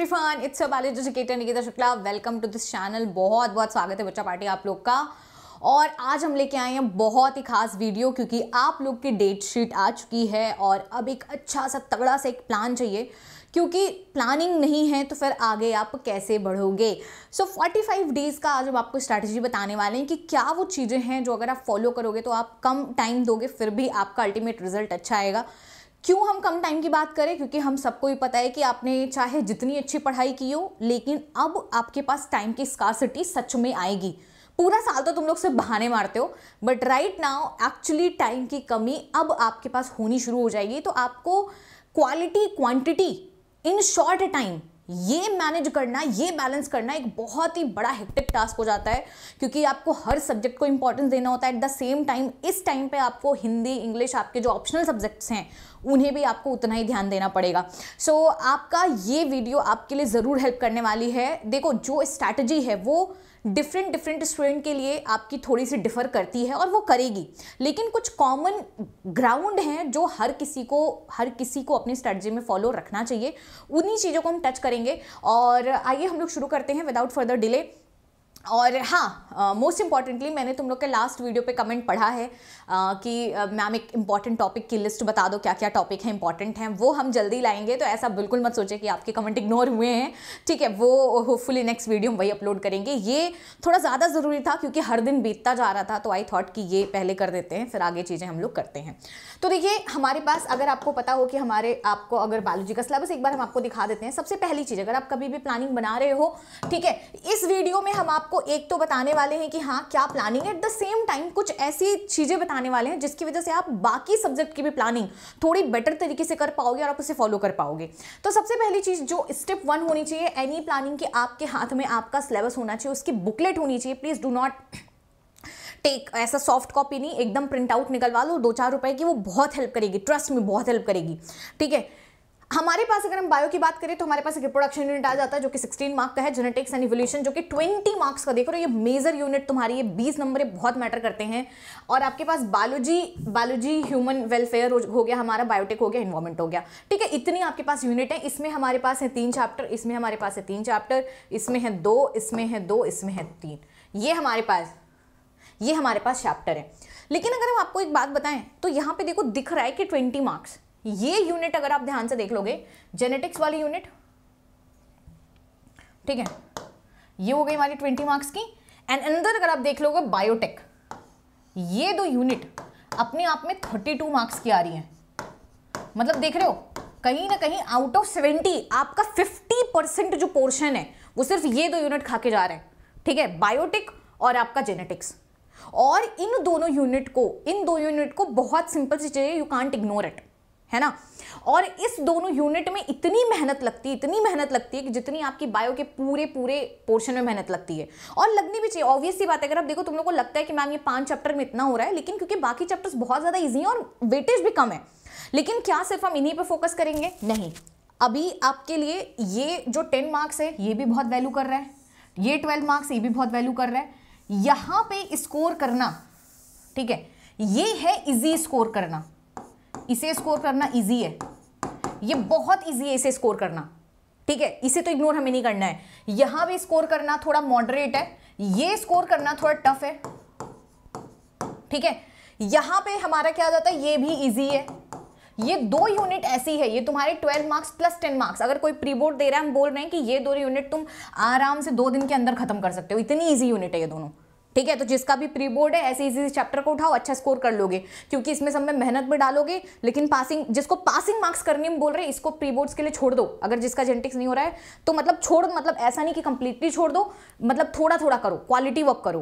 everyone it's your educator Nikita Shukla welcome to this channel बहुत बहुत स्वागत है बच्चा पार्टी आप लोग का और आज हम लेके आए हैं बहुत ही खास वीडियो क्योंकि आप लोग की डेट शीट आ चुकी है और अब एक अच्छा सा तगड़ा सा एक प्लान चाहिए क्योंकि प्लानिंग नहीं है तो फिर आगे आप कैसे बढ़ोगे सो फोर्टी फाइव डेज़ का आज हम आपको स्ट्रैटेजी बताने वाले हैं कि क्या वो चीज़ें हैं जो अगर आप फॉलो करोगे तो आप कम टाइम दोगे फिर भी आपका अल्टीमेट रिजल्ट अच्छा आएगा क्यों हम कम टाइम की बात करें क्योंकि हम सबको ही पता है कि आपने चाहे जितनी अच्छी पढ़ाई की हो लेकिन अब आपके पास टाइम की स्कारसिटी सच में आएगी पूरा साल तो तुम लोग से बहाने मारते हो but right now actually time की कमी अब आपके पास होनी शुरू हो जाएगी तो आपको quality quantity in short time ये मैनेज करना ये बैलेंस करना एक बहुत ही बड़ा हेक्टिक टास्क हो जाता है क्योंकि आपको हर सब्जेक्ट को इंपॉर्टेंस देना होता है एट द सेम टाइम इस टाइम पे आपको हिंदी इंग्लिश आपके जो ऑप्शनल सब्जेक्ट्स हैं उन्हें भी आपको उतना ही ध्यान देना पड़ेगा सो so, आपका ये वीडियो आपके लिए ज़रूर हेल्प करने वाली है देखो जो स्ट्रैटेजी है वो डिफरेंट डिफरेंट स्टूडेंट के लिए आपकी थोड़ी सी डिफ़र करती है और वो करेगी लेकिन कुछ कॉमन ग्राउंड हैं जो हर किसी को हर किसी को अपनी स्ट्रैटी में फॉलो रखना चाहिए उन्हीं चीज़ों को हम टच करेंगे और आइए हम लोग शुरू करते हैं विदाउट फर्दर डिले और हाँ मोस्ट इम्पॉर्टेंटली मैंने तुम लोग के लास्ट वीडियो पे कमेंट पढ़ा है uh, कि uh, मैम एक इम्पॉर्टेंट टॉपिक की लिस्ट बता दो क्या क्या टॉपिक है इंपॉर्टेंट हैं वो हम जल्दी लाएंगे तो ऐसा बिल्कुल मत सोचे कि आपके कमेंट इग्नोर हुए हैं ठीक है वो होपफुली नेक्स्ट वीडियो हम वही अपलोड करेंगे ये थोड़ा ज़्यादा ज़रूरी था क्योंकि हर दिन बीतता जा रहा था तो आई थॉट कि ये पहले कर देते हैं फिर आगे चीज़ें हम लोग करते हैं तो देखिए हमारे पास अगर आपको पता हो कि हमारे आपको अगर बायोलॉजी का सिलेबस एक बार हम आपको दिखा देते हैं सबसे पहली चीज़ अगर आप कभी भी प्लानिंग बना रहे हो ठीक है इस वीडियो में हम आप आपको एक तो बताने वाले हैं कि हाँ क्या planning at the same time कुछ ऐसी चीज़ें बताने वाले हैं जिसकी वजह से आप बाकी सब्जेक्ट की भी प्लानिंग थोड़ी बेटर तरीके से कर पाओगे और आप उसे फॉलो कर पाओगे तो सबसे पहली चीज़ जो स्टेप वन होनी चाहिए एनी प्लानिंग की आपके हाथ में आपका सिलेबस होना चाहिए उसकी बुकलेट होनी चाहिए प्लीज़ डू नॉट टेक ऐसा सॉफ्ट कॉपी नहीं एकदम प्रिंट आउट निकलवा लो दो चार रुपए की वो बहुत हेल्प करेगी ट्रस्ट में बहुत हेल्प करेगी ठीक है हमारे पास अगर हम बायो की बात करें तो हमारे पास एक रिप्रोडक्शन यूनिट आ जाता है जो कि 16 मार्क का है जेनेटिक्स एंड इवोल्यूशन जो कि 20 मार्क्स का देखो ये मेजर यूनिट तुम्हारी ये 20 नंबर बहुत मैटर करते हैं और आपके पास बायोलॉजी बायोलॉजी ह्यूमन वेलफेयर हो गया हमारा बायोटेक हो गया इन्वायरमेंट हो गया ठीक है इतनी आपके पास यूनिट है इसमें हमारे पास है तीन चैप्टर इसमें हमारे पास है तीन चैप्टर इसमें है दो इसमें है दो इसमें है तीन ये हमारे पास ये हमारे पास चैप्टर है लेकिन अगर हम आपको एक बात बताएं तो यहाँ पे देखो दिख रहा है कि ट्वेंटी मार्क्स ये यूनिट अगर आप ध्यान से देख लोगे जेनेटिक्स वाली यूनिट ठीक है ये हो गई हमारी ट्वेंटी मार्क्स की एंड अंदर अगर आप देख लोगे बायोटेक ये दो यूनिट अपने आप में थर्टी टू मार्क्स की आ रही है मतलब देख रहे हो कहीं ना कहीं आउट ऑफ सेवेंटी आपका फिफ्टी परसेंट जो पोर्शन है वो सिर्फ ये दो यूनिट खा के जा रहे हैं ठीक है बायोटिक और आपका जेनेटिक्स और इन दोनों यूनिट को इन दो यूनिट को बहुत सिंपल सी चाहिए यू कांट इग्नोर इट है ना और इस दोनों यूनिट में इतनी मेहनत लगती है इतनी मेहनत लगती है कि जितनी आपकी बायो के पूरे पूरे पोर्शन में मेहनत लगती है और लगनी भी चाहिए ऑब्वियसली बात है अगर आप देखो तुम लोग को लगता है कि मैम ये पांच चैप्टर में इतना हो रहा है लेकिन क्योंकि बाकी चैप्टर्स बहुत ज़्यादा ईजी हैं और वेटेज भी कम है लेकिन क्या सिर्फ हम इन्हीं पर फोकस करेंगे नहीं अभी आपके लिए ये जो टेन मार्क्स है ये भी बहुत वैल्यू कर रहा है ये ट्वेल्व मार्क्स ये भी बहुत वैल्यू कर रहा है यहाँ पर स्कोर करना ठीक है ये है इजी स्कोर करना इसे स्कोर करना ईजी है ये बहुत ईजी है इसे स्कोर करना ठीक है इसे तो इग्नोर हमें नहीं करना है यहां भी स्कोर करना थोड़ा मॉडरेट है ये स्कोर करना थोड़ा टफ है ठीक है यहां पे हमारा क्या हो जाता है ये भी इजी है ये दो यूनिट ऐसी है ये तुम्हारे 12 मार्क्स प्लस 10 मार्क्स अगर कोई प्री बोर्ड दे रहा है हम बोल रहे हैं कि ये दो यूनिट तुम आराम से दो दिन के अंदर खत्म कर सकते हो इतनी इजी यूनिट है ये दोनों ठीक है तो जिसका भी प्री बोर्ड है ऐसे इजी चैप्टर को उठाओ अच्छा स्कोर कर लोगे क्योंकि इसमें सब में मेहनत भी डालोगे लेकिन पासिंग जिसको पासिंग मार्क्स करने में बोल रहे हैं इसको प्री बोर्ड्स के लिए छोड़ दो अगर जिसका जेनेटिक्स नहीं हो रहा है तो मतलब छोड़ मतलब ऐसा नहीं कि कंप्लीटली छोड़ दो मतलब थोड़ा थोड़ा करो क्वालिटी वर्क करो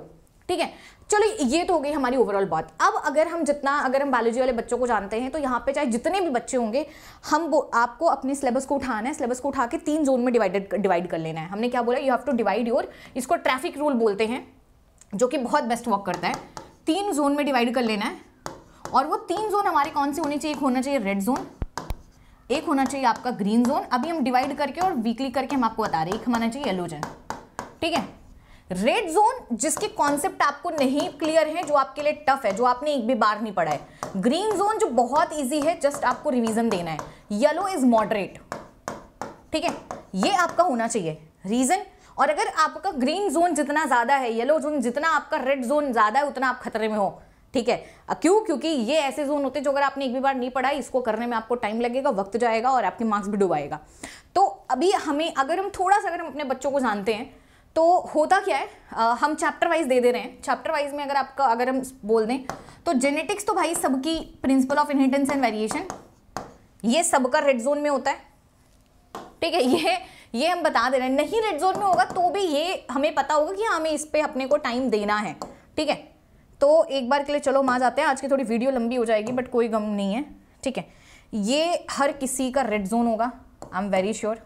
ठीक है चलो ये तो हो गई हमारी ओवरऑल बात अब अगर हम जितना अगर हम बायोलॉजी वाले बच्चों को जानते हैं तो यहाँ पे चाहे जितने भी बच्चे होंगे हम आपको अपने सिलेबस को उठाना है सिलेबस को उठा के तीन जोन में डिवाइडेड डिवाइड कर लेना है हमने क्या बोला you have to divide your इसको ट्रैफिक रूल बोलते हैं जो कि बहुत बेस्ट वर्क करता है तीन जोन में डिवाइड कर लेना है और वो तीन जोन हमारे कौन से होने चाहिए एक होना चाहिए रेड जोन एक होना चाहिए आपका ग्रीन जोन अभी हम डिवाइड करके और वीकली करके हम आपको बता रहे हैं एक हमारा चाहिए येलो जोन ठीक है रेड जोन जिसके कॉन्सेप्ट आपको नहीं क्लियर है जो आपके लिए टफ है जो आपने एक भी बार नहीं पढ़ा है ग्रीन जोन जो बहुत ईजी है जस्ट आपको रिविजन देना है येलो इज मॉडरेट ठीक है ये आपका होना चाहिए रीजन और अगर आपका ग्रीन जोन जितना ज़्यादा है येलो जोन जितना आपका रेड जोन ज़्यादा है उतना आप खतरे में हो ठीक है क्यों क्योंकि ये ऐसे जोन होते हैं जो अगर आपने एक भी बार नहीं पढ़ा इसको करने में आपको टाइम लगेगा वक्त जाएगा और आपके मार्क्स भी डुबाएगा तो अभी हमें अगर हम थोड़ा सा अगर हम अपने बच्चों को जानते हैं तो होता क्या है आ, हम चैप्टर वाइज दे दे रहे हैं चैप्टर वाइज में अगर आपका अगर हम बोल दें तो जेनेटिक्स तो भाई सबकी principle of inheritance and variation ये सबका रेड जोन में होता है ठीक है ये ये हम बता दे रहे हैं नहीं रेड जोन में होगा तो भी ये हमें पता होगा कि हमें इस पर अपने को टाइम देना है ठीक है तो एक बार के लिए चलो माँ जाते हैं आज की थोड़ी वीडियो लंबी हो जाएगी बट कोई गम नहीं है ठीक है ये हर किसी का रेड जोन होगा I am very sure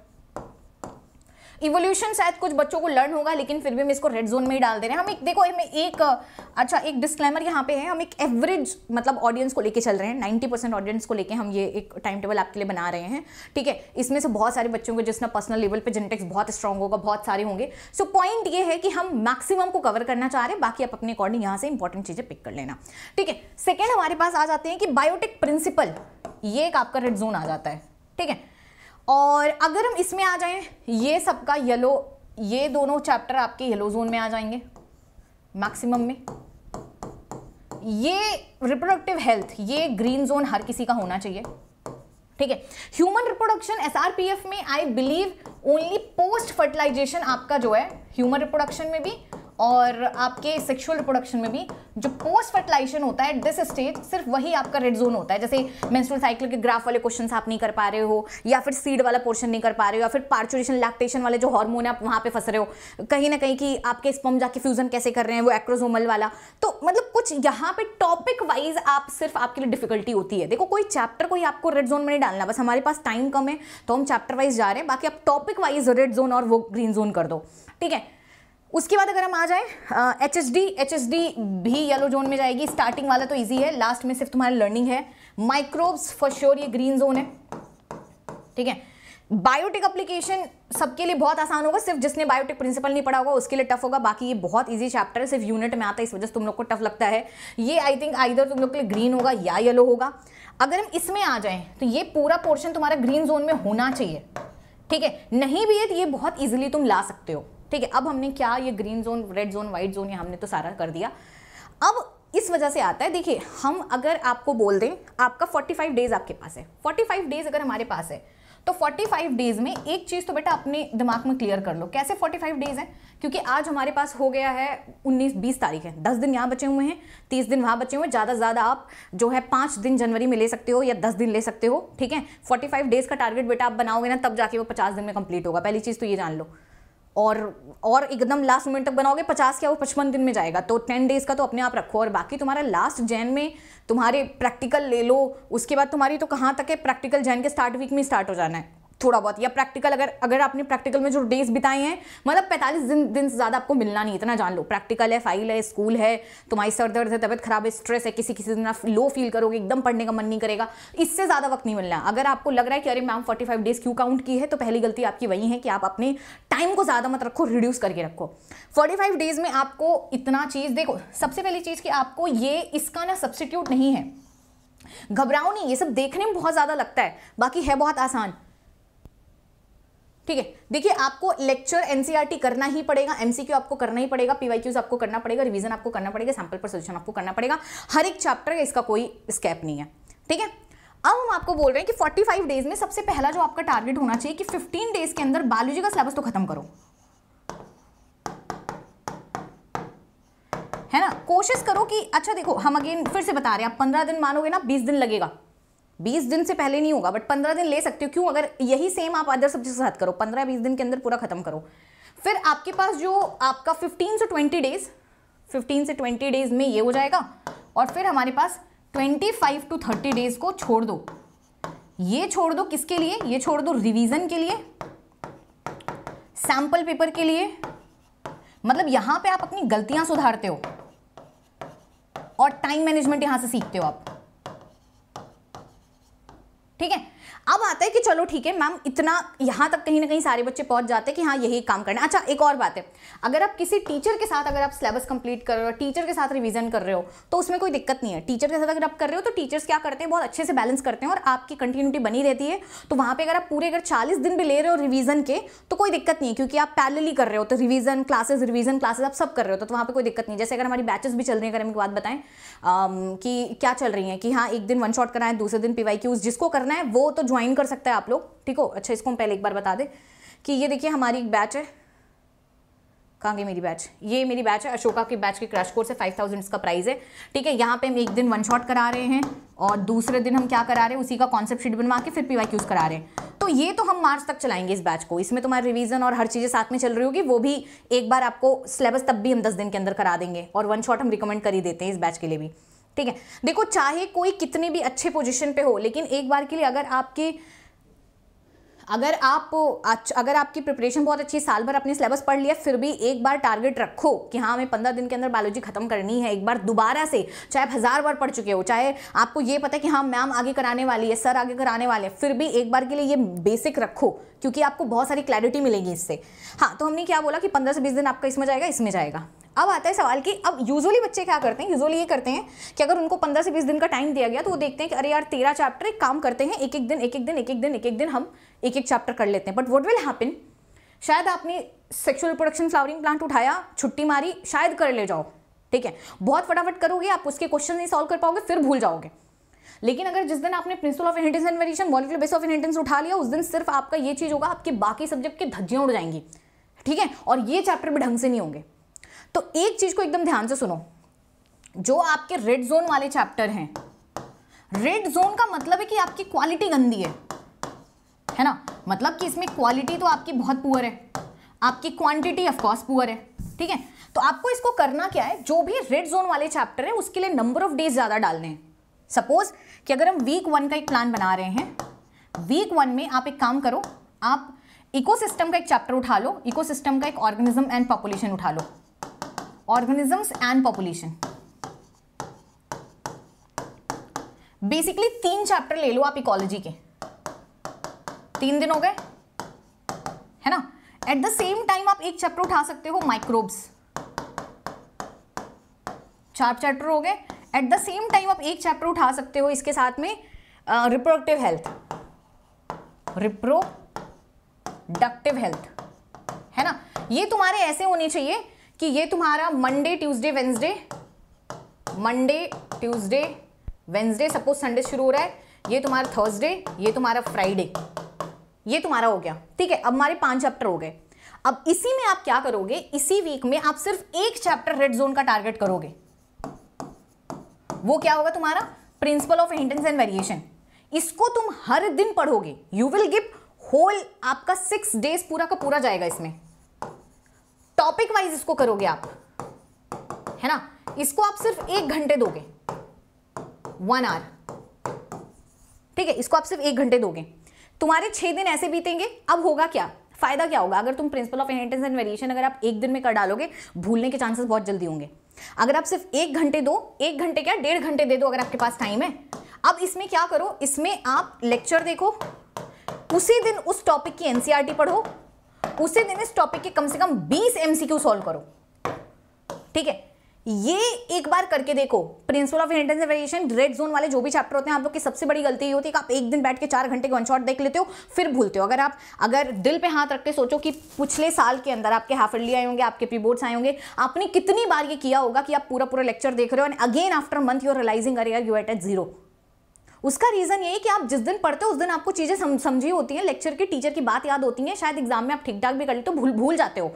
evolution शायद कुछ बच्चों को लर्न होगा लेकिन फिर भी हम इसको रेड जोन में ही डाल दे रहे हैं हम एक देखो हमें एक अच्छा एक डिस्क्लेमर यहाँ पे है हम एक एवरेज मतलब ऑडियंस को लेके चल रहे हैं नाइन्टी परसेंट ऑडियंस को लेके हम ये एक टाइम टेबल आपके लिए बना रहे हैं ठीक है इसमें से बहुत सारे बच्चों को जिसना पर्सनल लेवल पर जेनेटिक्स बहुत स्ट्रॉग होगा बहुत सारे होंगे सो पॉइंट ये है कि हम मैक्सिमम को कवर करना चाह रहे हैं बाकी आप अपने अकॉर्डिंग यहाँ से इंपॉर्टेंट चीज़ें पिक कर लेना ठीक है सेकेंड हमारे पास आ जाते हैं कि बायोटिक प्रिंसिपल ये एक आपका रेड जोन आ जाता है ठीक है और अगर हम इसमें आ जाएं ये सबका येलो ये दोनों चैप्टर आपके येलो जोन में आ जाएंगे मैक्सिमम में ये रिप्रोडक्टिव हेल्थ ये ग्रीन जोन हर किसी का होना चाहिए ठीक है ह्यूमन रिप्रोडक्शन एस में I believe only post fertilisation आपका जो है ह्यूमन रिप्रोडक्शन में भी और आपके सेक्सुअल रिप्रोडक्शन में भी जो पोस्ट फर्टिलाइजेशन होता है दिस स्टेज सिर्फ वही आपका रेड जोन होता है जैसे मेंस्ट्रुअल साइकिल के ग्राफ वाले क्वेश्चन आप नहीं कर पा रहे हो या फिर सीड वाला पोर्शन नहीं कर पा रहे हो या फिर पार्चुरेशन लैक्टेशन वाले जो हार्मोन है आप वहाँ पे फंस रहे हो कहीं ना कहीं कि आपके स्पम जाके फ्यूजन कैसे कर रहे हैं वो एक्रोजोमल वाला तो मतलब कुछ यहाँ पे टॉपिक वाइज आप सिर्फ आपके लिए डिफिकल्टी होती है देखो कोई चैप्टर कोई आपको रेड जोन में नहीं डालना बस हमारे पास टाइम कम है तो हम चैप्टर वाइज जा रहे हैं बाकी आप टॉपिक वाइज रेड जोन और वो ग्रीन जोन कर दो ठीक है उसके बाद अगर हम आ जाए H S D H S D भी येलो जोन में जाएगी स्टार्टिंग वाला तो इजी है लास्ट में सिर्फ तुम्हारी लर्निंग है माइक्रोब्स फॉर श्योर ये ग्रीन जोन है ठीक है बायोटेक अप्लीकेशन सबके लिए बहुत आसान होगा सिर्फ जिसने बायोटेक प्रिंसिपल नहीं पढ़ा होगा उसके लिए टफ होगा बाकी ये बहुत इजी चैप्टर है सिर्फ यूनिट में आता है इस वजह से तुम लोग को टफ लगता है ये आई थिंक आइधर तुम लोग के लिए ग्रीन होगा या येलो होगा अगर हम इसमें आ जाएं तो ये पूरा पोर्शन तुम्हारा ग्रीन जोन में होना चाहिए ठीक है नहीं भी है तो ये बहुत ईजिली तुम ला सकते हो ठीक है अब हमने क्या ये green zone red zone white zone ये हमने तो सारा कर दिया अब इस वजह से आता है देखिए हम अगर आपको बोल दें आपका 45 डेज आपके पास है 45 डेज अगर हमारे पास है तो 45 डेज में एक चीज़ तो बेटा अपने दिमाग में क्लियर कर लो कैसे 45 डेज है क्योंकि आज हमारे पास हो गया है 19 20 तारीख है 10 दिन यहाँ बचे हुए हैं 30 दिन वहाँ बचे हुए हैं ज़्यादा से ज़्यादा आप जो है पाँच दिन जनवरी में ले सकते हो या दस दिन ले सकते हो ठीक है फोर्टी डेज का टारगेट बेटा आप बनाओगे ना तब जाके वो पचास दिन में कंप्लीट होगा पहली चीज़ तो ये जान लो और और एकदम लास्ट मोमेंट तक बनाओगे पचास क्या वो पचपन दिन में जाएगा तो टेन डेज़ का तो अपने आप रखो और बाकी तुम्हारा लास्ट जैन में तुम्हारे प्रैक्टिकल ले लो उसके बाद तुम्हारी तो कहाँ तक है प्रैक्टिकल जैन के स्टार्ट वीक में स्टार्ट हो जाना है थोड़ा बहुत या प्रैक्टिकल अगर अगर आपने प्रैक्टिकल में जो डेज बिताए हैं मतलब पैंतालीस दिन दिन से ज़्यादा आपको मिलना नहीं इतना जान लो प्रैक्टिकल है फाइल है स्कूल है तुम्हारी सर दर्द है तबियत खराब है स्ट्रेस है किसी किसी दिन आप लो फील करोगे एकदम पढ़ने का मन नहीं करेगा इससे ज़्यादा वक्त नहीं मिलना अगर आपको लग रहा है कि अरे मैम फोर्टी फाइव डेज़ क्यों काउंट की है तो पहली गलती आपकी वही है कि आप अपने टाइम को ज़्यादा मत रखो रिड्यूस करके रखो फोर्टी फाइव डेज़ में आपको इतना चीज़ देखो सबसे पहली चीज़ कि आपको ये इसका ना सब्सटीट्यूट नहीं है घबराओ नहीं ये सब देखने में बहुत ज़्यादा लगता है बाकी है बहुत आसान ठीक है देखिए आपको लेक्चर एनसीईआरटी e करना ही पड़ेगा एमसीक्यू आपको करना ही पड़ेगा पीवाईक्यूज आपको करना पड़ेगा रिवीजन आपको करना पड़ेगा सैंपल पर सोल्यूशन आपको करना पड़ेगा हर एक चैप्टर इसका कोई स्कैप नहीं है ठीक है अब हम आपको बोल रहे हैं कि 45 डेज में सबसे पहला जो आपका टारगेट होना चाहिए कि 15 डेज के अंदर बायोलॉजी का सिलेबस तो खत्म करो है ना कोशिश करो कि अच्छा देखो हम अगेन फिर से बता रहे हैं आप 15 दिन मानोगे ना 20 दिन लगेगा बीस दिन से पहले नहीं होगा बट पंद्रह दिन ले सकते हो क्यों अगर यही सेम आप अदर सब्जेक्ट के साथ करो 15 20 दिन के अंदर पूरा खत्म करो फिर आपके पास जो आपका फिफ्टीन से ट्वेंटी डेज फिफ्टीन से ट्वेंटी डेज में ये हो जाएगा और फिर हमारे पास twenty five to thirty days को छोड़ दो ये छोड़ दो किसके लिए ये छोड़ दो रिविजन के लिए सैंपल पेपर के लिए मतलब यहां पर आप अपनी गलतियां सुधारते हो और टाइम मैनेजमेंट यहां से सीखते हो आप ठीक है अब आता है कि चलो ठीक है मैम इतना यहाँ तक कहीं ना कहीं सारे बच्चे पहुँच जाते हैं कि हाँ यही काम करना अच्छा एक और बात है अगर आप किसी टीचर के साथ अगर आप सिलेबस कंप्लीट कर रहे हो टीचर के साथ रिविजन कर रहे हो तो उसमें कोई दिक्कत नहीं है टीचर के साथ अगर आप कर रहे हो तो टीचर्स क्या करते हैं बहुत अच्छे से बैलेंस करते हैं और आपकी कंटिन्यूटी बनी रहती है तो वहाँ पर अगर आप पूरे अगर चालीस दिन भी ले रहे हो रिविजन के तो कोई दिक्कत नहीं है क्योंकि आप पैरेलली कर रहे हो तो रिविजन क्लासेस रिविजन क्लासेस आप सब कर रहे हो तो वहाँ पर कोई दिक्कत नहीं जैसे अगर हमारी बैचेस भी चल रही है अगर हम बात बताएं कि क्या चल रही है कि हाँ एक दिन वन शॉट कराएं दूसरे दिन पीवाई जिसको करना है वो तो ज्वाइन कर सकते हैं आप लोग ठीक हो अच्छा इसको हम पहले एक बार बता दें कि ये देखिए हमारी एक बैच है कहाँ गई मेरी बैच ये मेरी बैच है अशोका की बैच के क्रैश कोर्स है फाइव थाउजेंड इसका प्राइस है ठीक है यहाँ पे हम एक दिन वन शॉट करा रहे हैं और दूसरे दिन हम क्या करा रहे हैं उसी का कॉन्सेप्ट शीट बनवा के फिर पी वाई करा रहे हैं तो ये तो हम मार्च तक चलाएंगे इस बैच को इसमें तुम्हारे रिवीजन और हर चीज़ें साथ में चल रही होगी वो भी एक बार आपको सिलेबस तब भी हम दस दिन के अंदर करा देंगे और वन शॉट हम रिकमेंड कर ही देते हैं इस बैच के लिए भी ठीक है देखो चाहे कोई कितने भी अच्छे पोजीशन पे हो लेकिन एक बार के लिए अगर आपके अगर आप अगर आपकी प्रिपरेशन बहुत अच्छी साल भर अपने सिलेबस पढ़ लिया फिर भी एक बार टारगेट रखो कि हाँ हमें पंद्रह दिन के अंदर बायोलॉजी खत्म करनी है एक बार दोबारा से चाहे आप हज़ार बार पढ़ चुके हो चाहे आपको ये पता है कि हाँ मैम आगे कराने वाली है सर आगे कराने वाले हैं फिर भी एक बार के लिए ये बेसिक रखो क्योंकि आपको बहुत सारी क्लैरिटी मिलेगी इससे हाँ तो हमने क्या बोला कि पंद्रह से बीस दिन आपका इसमें जाएगा इसमें जाएगा अब आता है सवाल कि अब यूजुअली बच्चे क्या करते हैं यूजुअली ये करते हैं कि अगर उनको पंद्रह से बीस दिन का टाइम दिया गया तो वो देखते हैं कि अरे यार तेरह चैप्टर एक काम करते हैं एक एक दिन एक एक दिन एक एक दिन एक एक दिन हम एक एक चैप्टर कर लेते हैं बट वट विल हैपन शायद आपने सेक्शुअल प्रोडक्शन फ्लावरिंग प्लांट उठाया छुट्टी मारी शायद कर ले जाओ ठीक है बहुत फटाफट करोगे आप उसके क्वेश्चन नहीं सॉल्व कर पाओगे फिर भूल जाओगे लेकिन अगर जिस दिन आपने principle of inheritance and variation molecular base of inheritance उठा लिया उस दिन सिर्फ आपका ये चीज़ होगा आपके बाकी सब्जेक्ट के धज्जियाँ उड़ जाएंगी ठीक है और ये चैप्टर भी ढंग से नहीं होंगे तो एक चीज़ को एकदम ध्यान से सुनो जो आपके रेड जोन वाले चैप्टर हैं रेड जोन का मतलब है कि आपकी क्वालिटी गंदी है है ना मतलब कि इसमें क्वालिटी तो आपकी बहुत पुअर है आपकी क्वांटिटी ऑफकोर्स पुअर है ठीक है तो आपको इसको करना क्या है जो भी रेड जोन वाले चैप्टर है उसके लिए नंबर ऑफ डेज ज़्यादा डालने हैं सपोज कि अगर हम वीक वन का एक प्लान बना रहे हैं वीक वन में आप एक काम करो आप इकोसिस्टम का एक चैप्टर उठा लो इकोसिस्टम का एक ऑर्गेनिज्म एंड पॉपुलेशन उठा लो ऑर्गेनिजम्स एंड पॉपुलेशन बेसिकली तीन चैप्टर ले लो आप इकोलॉजी के तीन दिन हो गए है ना एट द सेम टाइम आप एक चैप्टर उठा सकते हो माइक्रोब्स चार चैप्टर हो गए एट द सेम टाइम आप एक चैप्टर उठा सकते हो इसके साथ में रिप्रोडक्टिव हेल्थ रिप्रोडक्टिव हेल्थ है ना ये तुम्हारे ऐसे होने चाहिए कि ये तुम्हारा Monday Tuesday Wednesday Monday Tuesday Wednesday suppose Sunday शुरू हो रहा है ये तुम्हारा थर्सडे ये तुम्हारा फ्राइडे ये तुम्हारा हो गया ठीक है अब हमारे पांच चैप्टर हो गए अब इसी में आप क्या करोगे इसी वीक में आप सिर्फ एक चैप्टर रेड जोन का टारगेट करोगे वो क्या होगा तुम्हारा principle of inheritance and variation इसको तुम हर दिन पढ़ोगे यू विल गिव होल आपका सिक्स डेज पूरा का पूरा जाएगा इसमें टॉपिक वाइज इसको करोगे आप है ना इसको आप सिर्फ एक घंटे दोगे वन आवर ठीक है इसको आप सिर्फ एक घंटे दोगे तुम्हारे छह दिन ऐसे बीतेंगे अब होगा क्या फायदा क्या होगा अगर तुम principle of inheritance and variation अगर आप एक दिन में कर डालोगे भूलने के चांसेस बहुत जल्दी होंगे अगर आप सिर्फ एक घंटे दो एक घंटे क्या डेढ़ घंटे दे दो अगर आपके पास टाइम है अब इसमें क्या करो इसमें आप लेक्चर देखो उसी दिन उस टॉपिक की एनसीईआरटी e पढ़ो उसी दिन इस टॉपिक के कम से कम बीस एमसीक्यू सॉल्व करो ठीक है ये एक बार करके देखो principle of variation red zone वाले जो भी चैप्टर होते हैं आप लोग की सबसे बड़ी गलती ये होती है कि आप एक दिन बैठ के चार घंटे के वन शॉट देख लेते हो फिर भूलते हो अगर आप अगर दिल पे हाथ रख के सोचो कि पिछले साल के अंदर आपके हाफर्डली आए होंगे आपके पी बोर्ड्स आए होंगे आपने कितनी बार ये किया होगा कि आप पूरा पूरा लेक्चर देख रहे हो and again after month you're realising अरे यू एट एट जीरो उसका रीज़न ये है कि आप जिस दिन पढ़ते हो उस दिन आपको चीज़ें सम, समझी होती हैं लेक्चर के टीचर की बात याद होती है शायद एग्जाम में आप ठीक ठाक भी कर लेते हो भूल भूल जाते हो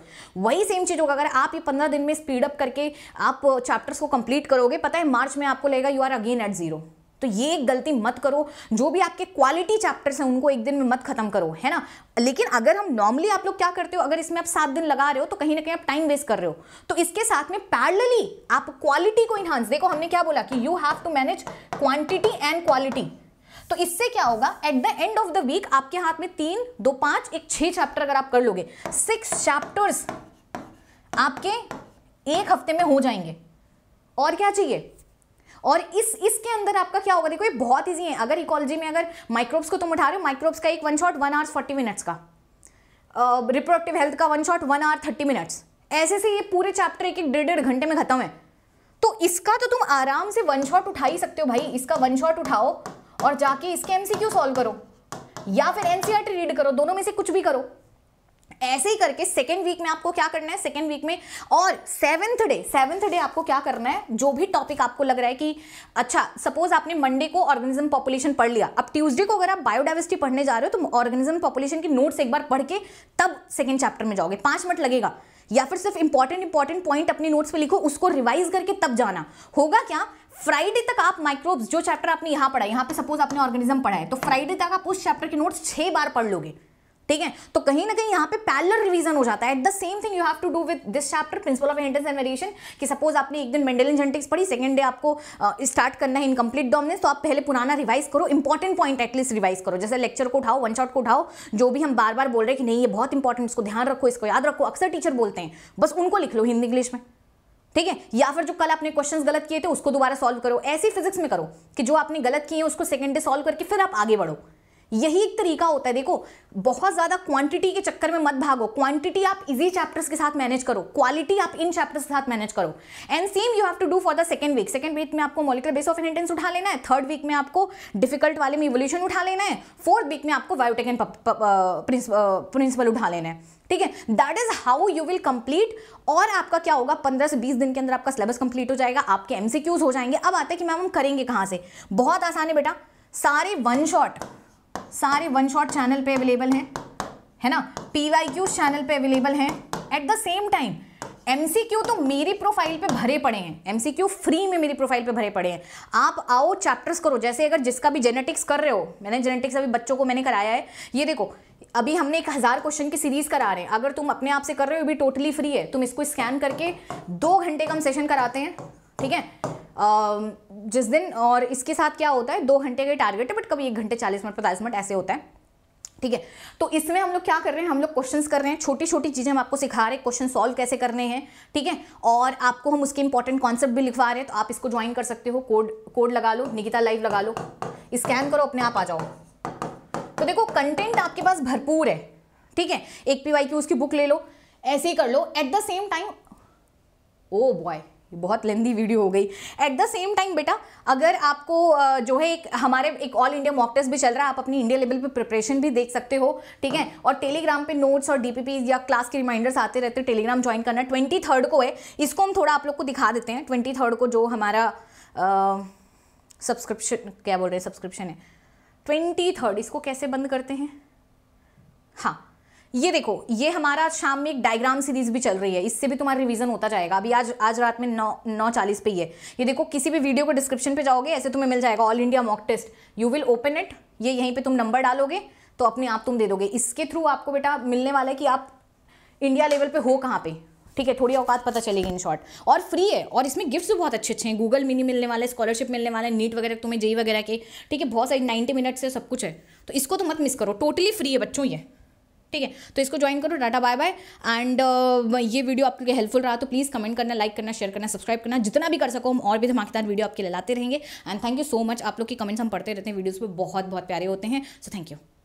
वही सेम चीज़ होगा अगर आप ये पंद्रह दिन में स्पीडअप करके आप चैप्टर्स को कंप्लीट करोगे पता है मार्च में आपको लगेगा you are again at zero तो ये गलती मत करो जो भी आपके क्वालिटी चैप्टर्स हैं उनको एक दिन में मत खत्म करो है ना लेकिन अगर हम नॉर्मली आप लोग क्या करते हो अगर इसमें आप सात दिन लगा रहे हो तो कहीं ना कहीं आप टाइम वेस्ट कर रहे हो तो इसके साथ में पैरलली आप क्वालिटी को इन्हांस देखो हमने क्या बोला कि you have to manage quantity and quality तो इससे क्या होगा at the end of the week आपके हाथ में तीन दो पांच एक छह चैप्टर अगर आप कर लोगे सिक्स चैप्टर्स आपके एक हफ्ते में हो जाएंगे और क्या चाहिए और इस इसके अंदर आपका क्या होगा देखो ये बहुत ईजी है अगर इकोलॉजी में अगर माइक्रोब्स को तुम उठा रहे हो माइक्रोब्स का एक one shot one hours forty minutes का रिप्रोडक्टिव हेल्थ का one shot one hour thirty minutes ऐसे से ये पूरे चैप्टर एक एक डेढ़ डेढ़ घंटे में खत्म है तो इसका तो तुम आराम से वन शॉट उठा ही सकते हो भाई इसका वन शॉट उठाओ और जाके इसके एमसीक्यू सॉल्व करो या फिर एनसीआर रीड e करो दोनों में से कुछ भी करो ऐसे ही करके सेकेंड वीक में आपको क्या करना है सेकेंड वीक में और सेवन्थ डे सेवन्थ डे आपको क्या करना है जो भी टॉपिक आपको लग रहा है कि अच्छा सपोज आपने मंडे को ऑर्गेनिज्म पॉपुलेशन पढ़ लिया अब ट्यूसडे को अगर आप बायोडाइवर्सिटी पढ़ने जा रहे हो तो ऑर्गेनिज्म पॉपुलेशन की नोट्स एक बार पढ़ के तब सेकेंड चैप्टर में जाओगे पाँच मिनट लगेगा या फिर सिर्फ इंपॉर्टेंट इंपॉर्टेंट पॉइंट अपने नोट्स पर लिखो उसको रिवाइज करके तब जाना होगा क्या फ्राइडे तक आप माइक्रोब्स जो चैप्टर आपने यहाँ पढ़ा यहाँ पे सपोज आपने ऑर्गेनिज्म पढ़ा है तो फ्राइडे तक आप उस चैप्टर के नोट्स छः बार पढ़ लोगे ठीक है तो कहीं ना कहीं यहाँ पे पैलर रिवीजन हो जाता है at the same thing you have to do with this chapter principle of inheritance and variation कि सपोज आपने एक दिन मेंडेलियन जेनेटिक्स पढ़ी सेकंड डे आपको स्टार्ट uh, करना है इनकम्प्लीट डोमिनेंस तो आप पहले पुराना रिवाइज करो इंपॉर्टेंट पॉइंट एटलीस्ट रिवाइज करो जैसे लेक्चर को उठाओ वन शॉट को उठाओ जो भी हम बार बार बोल रहे हैं कि नहीं ये बहुत इंपॉर्टेंट इसको ध्यान रखो इसको याद रखो अक्सर टीचर बोलते हैं बस उनको लिख लो हिंदी इंग्लिश में ठीक है या फिर जो कल आपने क्वेश्चंस गलत किए थे उसको दोबारा सॉल्व करो ऐसी फिजिक्स में करो कि जो आपने गलत किए हैं उसको सेकेंड डे सॉल्व करके फिर आप आगे बढ़ो यही एक तरीका होता है देखो बहुत ज़्यादा क्वांटिटी के चक्कर में मत भागो क्वांटिटी आप इजी चैप्टर्स के साथ मैनेज करो क्वालिटी आप इन चैप्टर्स के साथ मैनेज करो and same you have to do for the second week second week में आपको मोलिकुलर बेस ऑफ इंटेंस उठा लेना है थर्ड वीक में आपको डिफिकल्ट वाले में इवोल्यूशन उठा लेना है फोर्थ वीक में आपको बायोटेक एंड प्रिंसिपल उठा लेना है ठीक है that is how you will complete और आपका क्या होगा पंद्रह से बीस दिन के अंदर आपका सिलेबस कंप्लीट हो जाएगा आपके एमसीक्यूज हो जाएंगे अब आते हैं कि मैम हम करेंगे कहां से बहुत आसान है बेटा सारे वन शॉट सारे वन शॉट चैनल पे अवेलेबल हैं है ना पी वाई क्यू चैनल पे अवेलेबल हैं at the same time M C Q तो मेरी प्रोफाइल पे भरे पड़े हैं एम सी क्यू फ्री में मेरी प्रोफाइल पे भरे पड़े हैं आप आओ चैप्टर्स करो जैसे अगर जिसका भी जेनेटिक्स कर रहे हो मैंने जेनेटिक्स अभी बच्चों को मैंने कराया है ये देखो अभी हमने एक हज़ार क्वेश्चन की सीरीज़ करा रहे हैं अगर तुम अपने आप से कर रहे हो भी टोटली फ्री है तुम इसको स्कैन करके दो घंटे का हम सेशन कराते हैं ठीक है जिस दिन और इसके साथ क्या होता है दो घंटे का टारगेट है बट कभी एक घंटे चालीस मिनट पैंतालीस मिनट ऐसे होता है ठीक है तो इसमें हम लोग क्या कर रहे हैं हम लोग क्वेश्चंस कर रहे हैं छोटी छोटी चीज़ें हम आपको सिखा रहे हैं क्वेश्चन सॉल्व कैसे करने हैं ठीक है और आपको हम उसके इंपॉर्टेंट कॉन्सेप्ट भी लिखवा रहे हैं तो आप इसको ज्वाइन कर सकते हो कोड कोड लगा लो निकिता लाइव लगा लो स्कैन करो अपने आप आ जाओ तो देखो कंटेंट आपके पास भरपूर है ठीक है एक पी वाई की उसकी बुक ले लो ऐसे ही कर लो at the same time oh boy बहुत लेंदी वीडियो हो गई एट द सेम टाइम बेटा अगर आपको जो है एक हमारे एक ऑल इंडिया मॉक टेस्ट भी चल रहा है आप अपनी इंडिया लेवल पे प्रिपरेशन भी देख सकते हो ठीक है और टेलीग्राम पे नोट्स और डीपीपी या क्लास के रिमाइंडर्स आते रहते हैं टेलीग्राम ज्वाइन करना ट्वेंटी थर्ड को है इसको हम थोड़ा आप लोग को दिखा देते हैं ट्वेंटी थर्ड को जो हमारा सब्सक्रिप्शन क्या बोल रहे हैं सब्सक्रिप्शन है ट्वेंटी थर्ड इसको कैसे बंद करते हैं हाँ ये देखो ये हमारा आज शाम में एक डायग्राम सीरीज भी चल रही है इससे भी तुम्हारा रिवीजन होता जाएगा अभी आज आज रात में नौ नौ चालीस पे ही है ये देखो किसी भी वीडियो को डिस्क्रिप्शन पे जाओगे ऐसे तुम्हें मिल जाएगा all India mock test you will open it ये यहीं पे तुम नंबर डालोगे तो अपने आप तुम दे दोगे इसके थ्रू आपको बेटा मिलने वाला है कि आप इंडिया लेवल पर हो कहाँ पर ठीक है थोड़ी औकात पता चलेगी इन शॉर्ट और फ्री है और इसमें गिफ्ट्स भी बहुत अच्छे अच्छे हैं गूगल मिनी मिलने वाले स्कॉलरशिप मिलने वाले नीट वगैरह तुम्हें जेई वगैरह के ठीक है बहुत सारी नाइन्टी मिनट्स से सब कुछ है तो इसको तो मत मिस करो टोटली फ्री है बच्चों ये ठीक है तो इसको ज्वाइन करो डाटा बाय बाय एंड ये वीडियो आपके लिए हेल्पफुल रहा तो प्लीज़ कमेंट करना लाइक करना शेयर करना सब्सक्राइब करना जितना भी कर सको हम और भी धमाकेदार वीडियो आपके लिए लाते रहेंगे and thank you so much आप लोग के कमेंट्स हम पढ़ते रहते हैं वीडियोज़ पर बहुत बहुत प्यारे होते हैं सो थैंक यू